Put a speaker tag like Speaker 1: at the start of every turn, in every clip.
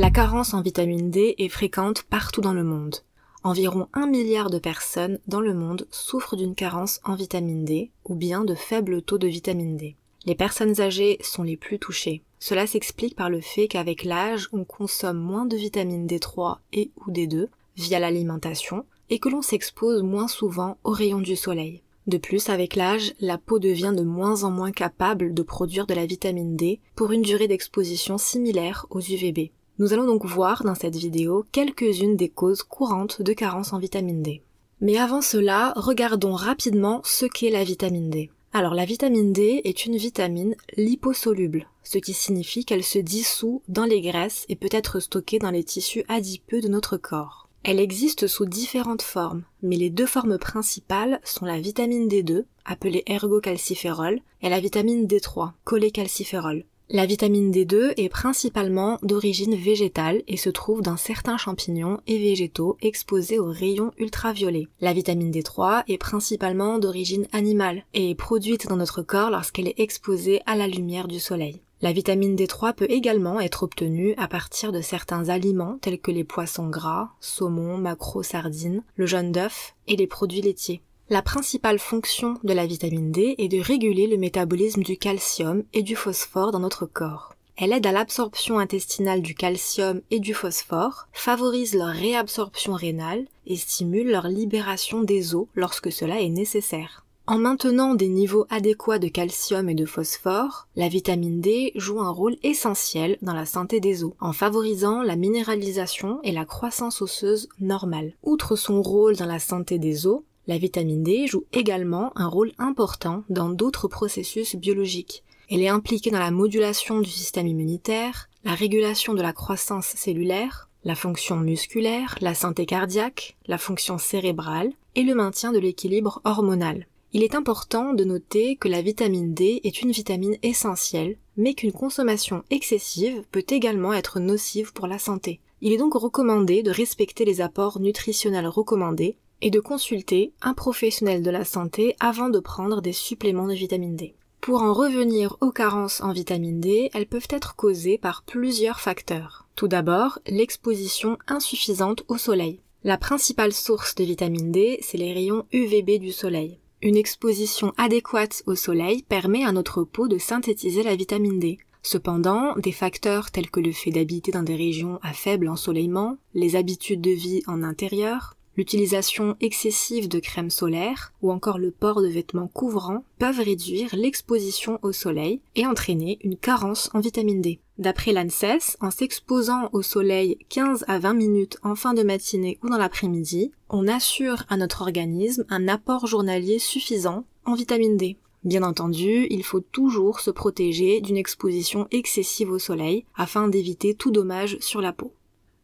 Speaker 1: La carence en vitamine D est fréquente partout dans le monde. Environ 1 milliard de personnes dans le monde souffrent d'une carence en vitamine D ou bien de faibles taux de vitamine D. Les personnes âgées sont les plus touchées. Cela s'explique par le fait qu'avec l'âge, on consomme moins de vitamine D3 et ou D2 via l'alimentation et que l'on s'expose moins souvent aux rayons du soleil. De plus, avec l'âge, la peau devient de moins en moins capable de produire de la vitamine D pour une durée d'exposition similaire aux UVB. Nous allons donc voir dans cette vidéo quelques-unes des causes courantes de carence en vitamine D. Mais avant cela, regardons rapidement ce qu'est la vitamine D. Alors la vitamine D est une vitamine liposoluble, ce qui signifie qu'elle se dissout dans les graisses et peut être stockée dans les tissus adipeux de notre corps. Elle existe sous différentes formes, mais les deux formes principales sont la vitamine D2, appelée ergocalciférol, et la vitamine D3, cholécalciférol. La vitamine D2 est principalement d'origine végétale et se trouve dans certains champignons et végétaux exposés aux rayons ultraviolets. La vitamine D3 est principalement d'origine animale et est produite dans notre corps lorsqu'elle est exposée à la lumière du soleil. La vitamine D3 peut également être obtenue à partir de certains aliments tels que les poissons gras, saumon, maquereau, sardines, le jaune d'œuf et les produits laitiers. La principale fonction de la vitamine D est de réguler le métabolisme du calcium et du phosphore dans notre corps. Elle aide à l'absorption intestinale du calcium et du phosphore, favorise leur réabsorption rénale et stimule leur libération des os lorsque cela est nécessaire. En maintenant des niveaux adéquats de calcium et de phosphore, la vitamine D joue un rôle essentiel dans la santé des os, en favorisant la minéralisation et la croissance osseuse normale. Outre son rôle dans la santé des os, la vitamine D joue également un rôle important dans d'autres processus biologiques. Elle est impliquée dans la modulation du système immunitaire, la régulation de la croissance cellulaire, la fonction musculaire, la santé cardiaque, la fonction cérébrale et le maintien de l'équilibre hormonal. Il est important de noter que la vitamine D est une vitamine essentielle, mais qu'une consommation excessive peut également être nocive pour la santé. Il est donc recommandé de respecter les apports nutritionnels recommandés et de consulter un professionnel de la santé avant de prendre des suppléments de vitamine D. Pour en revenir aux carences en vitamine D, elles peuvent être causées par plusieurs facteurs. Tout d'abord, l'exposition insuffisante au soleil. La principale source de vitamine D, c'est les rayons UVB du soleil. Une exposition adéquate au soleil permet à notre peau de synthétiser la vitamine D. Cependant, des facteurs tels que le fait d'habiter dans des régions à faible ensoleillement, les habitudes de vie en intérieur, L'utilisation excessive de crème solaire ou encore le port de vêtements couvrants peuvent réduire l'exposition au soleil et entraîner une carence en vitamine D. D'après l'ANSES, en s'exposant au soleil 15 à 20 minutes en fin de matinée ou dans l'après-midi, on assure à notre organisme un apport journalier suffisant en vitamine D. Bien entendu, il faut toujours se protéger d'une exposition excessive au soleil afin d'éviter tout dommage sur la peau.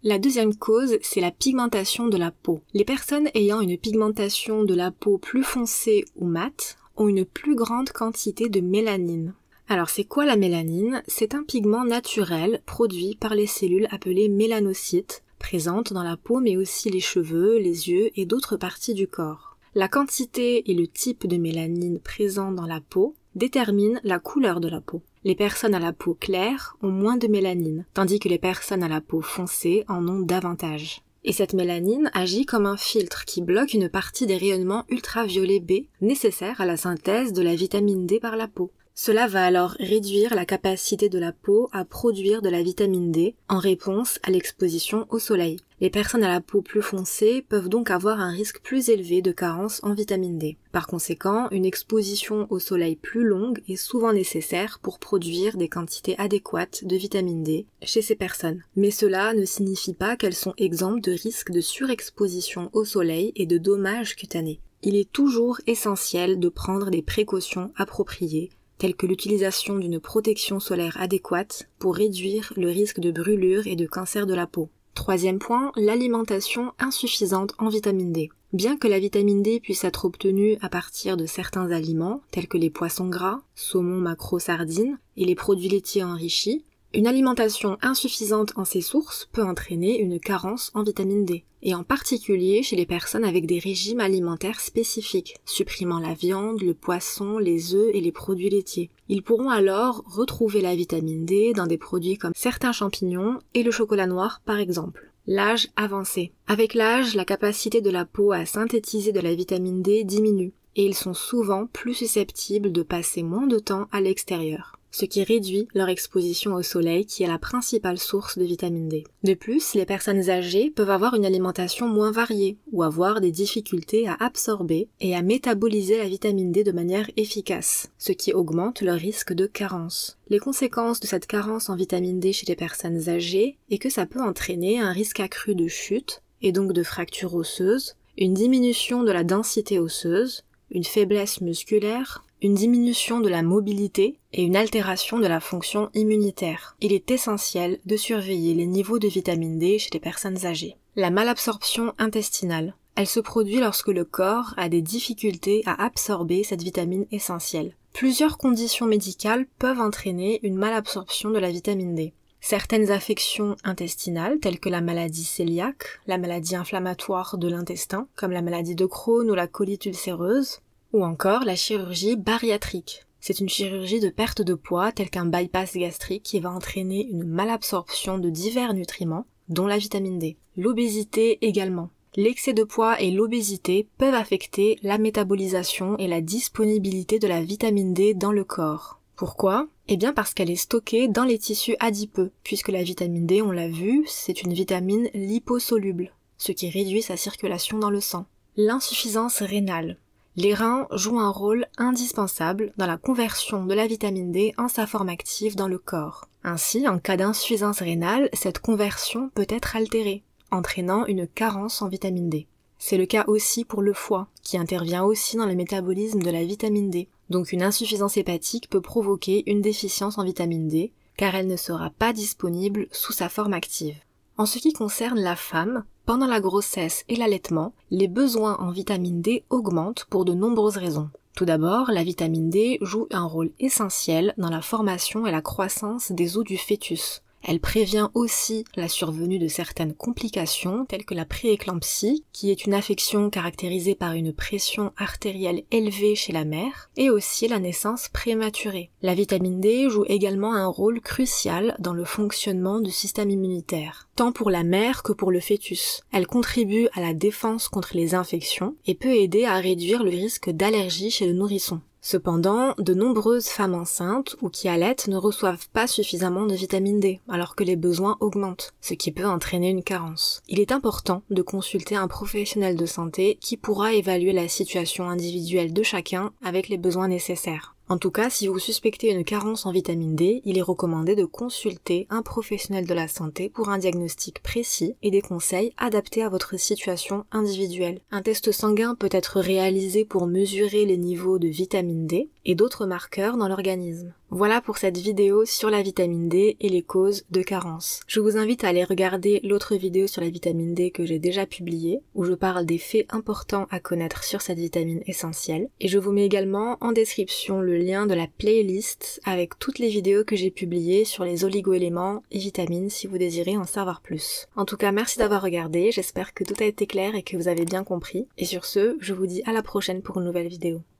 Speaker 1: La deuxième cause, c'est la pigmentation de la peau. Les personnes ayant une pigmentation de la peau plus foncée ou mate ont une plus grande quantité de mélanine. Alors c'est quoi la mélanine C'est un pigment naturel produit par les cellules appelées mélanocytes, présentes dans la peau mais aussi les cheveux, les yeux et d'autres parties du corps. La quantité et le type de mélanine présent dans la peau détermine la couleur de la peau. Les personnes à la peau claire ont moins de mélanine, tandis que les personnes à la peau foncée en ont davantage. Et cette mélanine agit comme un filtre qui bloque une partie des rayonnements ultraviolets B nécessaires à la synthèse de la vitamine D par la peau. Cela va alors réduire la capacité de la peau à produire de la vitamine D en réponse à l'exposition au soleil. Les personnes à la peau plus foncée peuvent donc avoir un risque plus élevé de carence en vitamine D. Par conséquent, une exposition au soleil plus longue est souvent nécessaire pour produire des quantités adéquates de vitamine D chez ces personnes. Mais cela ne signifie pas qu'elles sont exemptes de risques de surexposition au soleil et de dommages cutanés il est toujours essentiel de prendre des précautions appropriées telles que l'utilisation d'une protection solaire adéquate pour réduire le risque de brûlure et de cancer de la peau. Troisième point, l'alimentation insuffisante en vitamine D. Bien que la vitamine D puisse être obtenue à partir de certains aliments, tels que les poissons gras, saumon, macro sardines, et les produits laitiers enrichis, une alimentation insuffisante en ces sources peut entraîner une carence en vitamine D, et en particulier chez les personnes avec des régimes alimentaires spécifiques, supprimant la viande, le poisson, les œufs et les produits laitiers. Ils pourront alors retrouver la vitamine D dans des produits comme certains champignons et le chocolat noir par exemple. L'âge avancé. Avec l'âge, la capacité de la peau à synthétiser de la vitamine D diminue et ils sont souvent plus susceptibles de passer moins de temps à l'extérieur ce qui réduit leur exposition au soleil qui est la principale source de vitamine D. De plus, les personnes âgées peuvent avoir une alimentation moins variée ou avoir des difficultés à absorber et à métaboliser la vitamine D de manière efficace, ce qui augmente leur risque de carence. Les conséquences de cette carence en vitamine D chez les personnes âgées est que ça peut entraîner un risque accru de chute et donc de fractures osseuses, une diminution de la densité osseuse, une faiblesse musculaire, une diminution de la mobilité et une altération de la fonction immunitaire. Il est essentiel de surveiller les niveaux de vitamine D chez les personnes âgées. La malabsorption intestinale. Elle se produit lorsque le corps a des difficultés à absorber cette vitamine essentielle. Plusieurs conditions médicales peuvent entraîner une malabsorption de la vitamine D. Certaines affections intestinales, telles que la maladie cœliaque, la maladie inflammatoire de l'intestin, comme la maladie de Crohn ou la colite ulcéreuse, ou encore la chirurgie bariatrique. C'est une chirurgie de perte de poids telle qu'un bypass gastrique qui va entraîner une malabsorption de divers nutriments, dont la vitamine D. L'obésité également. L'excès de poids et l'obésité peuvent affecter la métabolisation et la disponibilité de la vitamine D dans le corps. Pourquoi Eh bien parce qu'elle est stockée dans les tissus adipeux, puisque la vitamine D, on l'a vu, c'est une vitamine liposoluble, ce qui réduit sa circulation dans le sang. L'insuffisance rénale. Les reins jouent un rôle indispensable dans la conversion de la vitamine D en sa forme active dans le corps. Ainsi, en cas d'insuffisance rénale, cette conversion peut être altérée, entraînant une carence en vitamine D. C'est le cas aussi pour le foie, qui intervient aussi dans le métabolisme de la vitamine D. Donc une insuffisance hépatique peut provoquer une déficience en vitamine D, car elle ne sera pas disponible sous sa forme active. En ce qui concerne la femme, pendant la grossesse et l'allaitement, les besoins en vitamine D augmentent pour de nombreuses raisons. Tout d'abord, la vitamine D joue un rôle essentiel dans la formation et la croissance des os du fœtus. Elle prévient aussi la survenue de certaines complications telles que la prééclampsie, qui est une affection caractérisée par une pression artérielle élevée chez la mère, et aussi la naissance prématurée. La vitamine D joue également un rôle crucial dans le fonctionnement du système immunitaire, tant pour la mère que pour le fœtus. Elle contribue à la défense contre les infections et peut aider à réduire le risque d'allergie chez le nourrisson. Cependant, de nombreuses femmes enceintes ou qui allaitent ne reçoivent pas suffisamment de vitamine D, alors que les besoins augmentent, ce qui peut entraîner une carence. Il est important de consulter un professionnel de santé qui pourra évaluer la situation individuelle de chacun avec les besoins nécessaires. En tout cas, si vous suspectez une carence en vitamine D, il est recommandé de consulter un professionnel de la santé pour un diagnostic précis et des conseils adaptés à votre situation individuelle. Un test sanguin peut être réalisé pour mesurer les niveaux de vitamine D, et d'autres marqueurs dans l'organisme. Voilà pour cette vidéo sur la vitamine D et les causes de carence. Je vous invite à aller regarder l'autre vidéo sur la vitamine D que j'ai déjà publiée, où je parle des faits importants à connaître sur cette vitamine essentielle. Et je vous mets également en description le lien de la playlist avec toutes les vidéos que j'ai publiées sur les oligoéléments et vitamines si vous désirez en savoir plus. En tout cas, merci d'avoir regardé, j'espère que tout a été clair et que vous avez bien compris. Et sur ce, je vous dis à la prochaine pour une nouvelle vidéo.